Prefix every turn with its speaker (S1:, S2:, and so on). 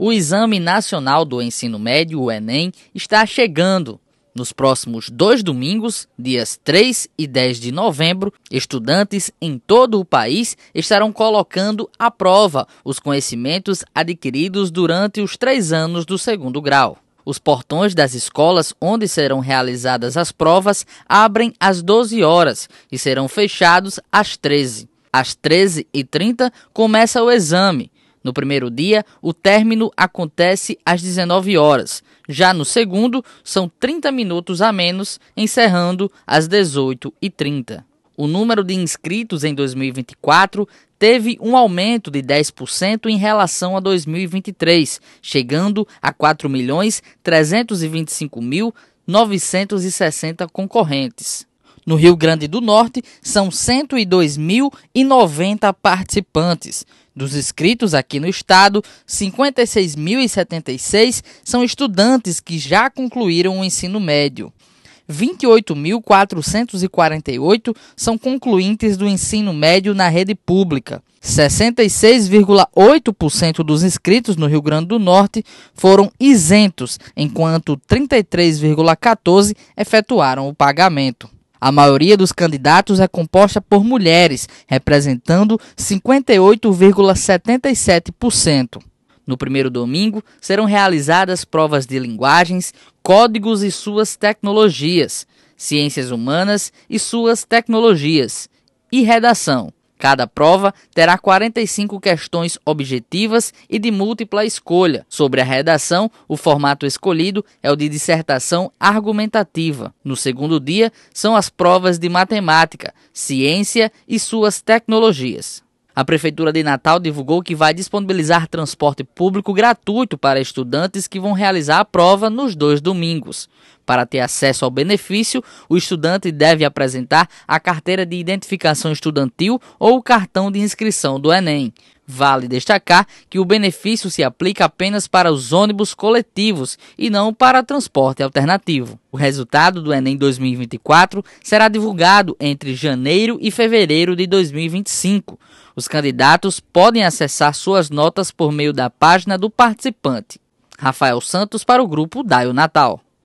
S1: O Exame Nacional do Ensino Médio, o Enem, está chegando. Nos próximos dois domingos, dias 3 e 10 de novembro, estudantes em todo o país estarão colocando à prova os conhecimentos adquiridos durante os três anos do segundo grau. Os portões das escolas onde serão realizadas as provas abrem às 12 horas e serão fechados às 13. Às 13h30 começa o exame, no primeiro dia, o término acontece às 19 horas. Já no segundo, são 30 minutos a menos, encerrando às 18h30. O número de inscritos em 2024 teve um aumento de 10% em relação a 2023, chegando a 4.325.960 milhões mil concorrentes. No Rio Grande do Norte, são 102.090 participantes. Dos inscritos aqui no estado, 56.076 são estudantes que já concluíram o ensino médio. 28.448 são concluintes do ensino médio na rede pública. 66,8% dos inscritos no Rio Grande do Norte foram isentos, enquanto 33,14% efetuaram o pagamento. A maioria dos candidatos é composta por mulheres, representando 58,77%. No primeiro domingo, serão realizadas provas de linguagens, códigos e suas tecnologias, ciências humanas e suas tecnologias, e redação. Cada prova terá 45 questões objetivas e de múltipla escolha. Sobre a redação, o formato escolhido é o de dissertação argumentativa. No segundo dia, são as provas de matemática, ciência e suas tecnologias. A Prefeitura de Natal divulgou que vai disponibilizar transporte público gratuito para estudantes que vão realizar a prova nos dois domingos. Para ter acesso ao benefício, o estudante deve apresentar a carteira de identificação estudantil ou o cartão de inscrição do Enem. Vale destacar que o benefício se aplica apenas para os ônibus coletivos e não para transporte alternativo. O resultado do Enem 2024 será divulgado entre janeiro e fevereiro de 2025. Os candidatos podem acessar suas notas por meio da página do participante. Rafael Santos para o grupo Daio Natal.